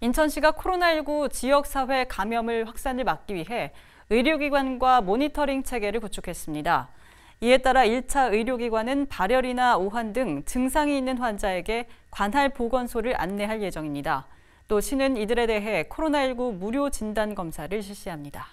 인천시가 코로나19 지역사회 감염을 확산을 막기 위해 의료기관과 모니터링 체계를 구축했습니다. 이에 따라 1차 의료기관은 발열이나 오한 등 증상이 있는 환자에게 관할 보건소를 안내할 예정입니다. 또 시는 이들에 대해 코로나19 무료 진단 검사를 실시합니다.